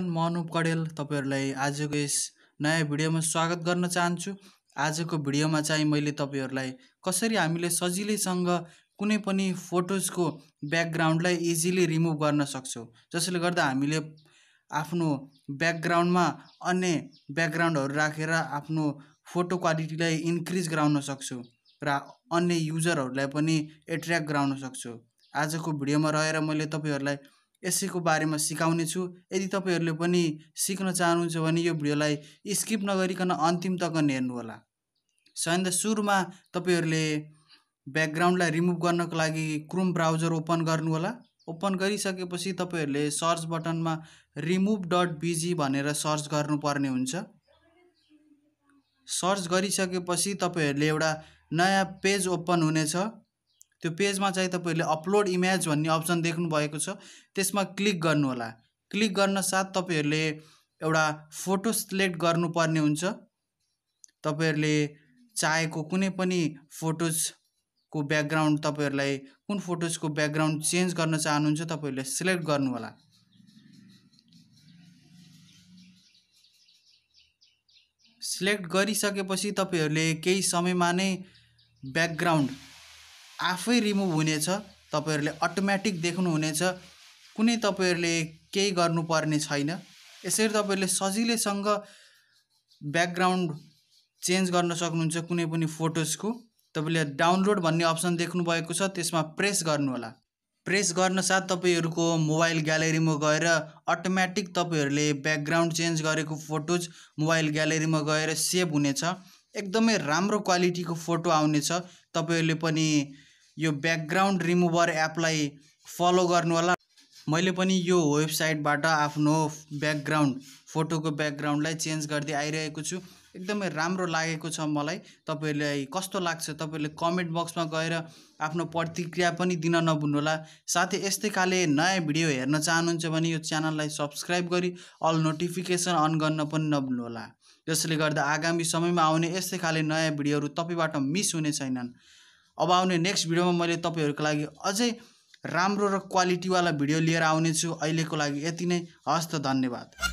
म अनुप कडेल तपाईँहरूलाई आजको यस नयाँ भिडियोमा स्वागत गर्न चाहन्छु आजको भिडियोमा चाहिँ मैले तपाईँहरूलाई कसरी हामीले सजिलैसँग कुनै पनि फोटोजको ब्याकग्राउन्डलाई इजिली रिमुभ गर्न सक्छौँ जसले गर्दा हामीले आफ्नो ब्याकग्राउन्डमा अन्य ब्याकग्राउन्डहरू राखेर आफ्नो फोटो क्वालिटीलाई इन्क्रिज गराउन सक्छौँ र अन्य युजरहरूलाई पनि एट्र्याक्ट गराउन सक्छु आजको भिडियोमा रहेर मैले तपाईँहरूलाई यसैको बारेमा सिकाउने छु यदि तपाईँहरूले पनि सिक्न चाहनुहुन्छ भने यो भिडियोलाई स्किप नगरिकन अन्तिम तक हेर्नुहोला सन्द सुरुमा तपाईँहरूले ब्याकग्राउन्डलाई रिमुभ गर्नको लागि क्रोम ब्राउजर ओपन गर्नुहोला ओपन गरिसकेपछि तपाईँहरूले सर्च बटनमा रिमुभ डट बिजी भनेर सर्च गर्नुपर्ने हुन्छ सर्च गरिसकेपछि तपाईँहरूले एउटा नयाँ पेज ओपन हुनेछ त्यो पेजमा चाहिँ तपाईँहरूले अपलोड इमेज भन्ने अप्सन देख्नुभएको छ त्यसमा क्लिक गर्नुहोला क्लिक गर्न साथ तपाईँहरूले एउटा फोटो सिलेक्ट गर्नुपर्ने हुन्छ तपाईँहरूले चाहेको कुनै पनि फोटोजको ब्याकग्राउन्ड तपाईँहरूलाई कुन फोटोजको ब्याकग्राउन्ड चेन्ज गर्न चाहनुहुन्छ तपाईँहरूले सिलेक्ट गर्नुहोला सिलेक्ट गरिसकेपछि तपाईँहरूले केही समयमा नै ब्याकग्राउन्ड आफै रिमुभ हुनेछ तपाईँहरूले अटोमेटिक देख्नुहुनेछ कुनै तपाईँहरूले केही गर्नुपर्ने छैन यसरी तपाईँहरूले सजिलैसँग ब्याकग्राउन्ड चेन्ज गर्न सक्नुहुन्छ कुनै पनि फोटोजको तपाईँले डाउनलोड भन्ने अप्सन देख्नुभएको छ त्यसमा प्रेस गर्नुहोला प्रेस गर्न साथ तपाईँहरूको मोबाइल ग्यालेरीमा गएर अटोमेटिक तपाईँहरूले ब्याकग्राउन्ड चेन्ज गरेको फोटोज मोबाइल ग्यालेरीमा गएर सेभ हुनेछ एकदमै राम्रो क्वालिटीको फोटो आउनेछ तपाईँहरूले पनि यो ब्याकग्राउन्ड रिमुभर एपलाई फलो गर्नु होला मैले पनि यो वेबसाइटबाट आफ्नो ब्याकग्राउन्ड फोटोको ब्याकग्राउन्डलाई चेन्ज गर्दै आइरहेको छु एकदमै राम्रो लागेको छ मलाई तपाईँहरूलाई कस्तो लाग्छ तपाईँहरूले कमेन्ट बक्समा गएर आफ्नो प्रतिक्रिया पनि दिन नभुल्नुहोला साथै यस्तै खाले नयाँ भिडियो हेर्न चाहनुहुन्छ भने यो च्यानललाई सब्सक्राइब गरी अल नोटिफिकेसन अन गर्न पनि नभुल्नुहोला जसले गर्दा आगामी समयमा आउने यस्तै खाले नयाँ भिडियोहरू तपाईँबाट मिस हुने छैनन् अब आउने नेक्स्ट भिडियोमा मैले तपाईँहरूको लागि अझै राम्रो र क्वालिटीवाला भिडियो लिएर आउनेछु अहिलेको लागि यति नै हस् धन्यवाद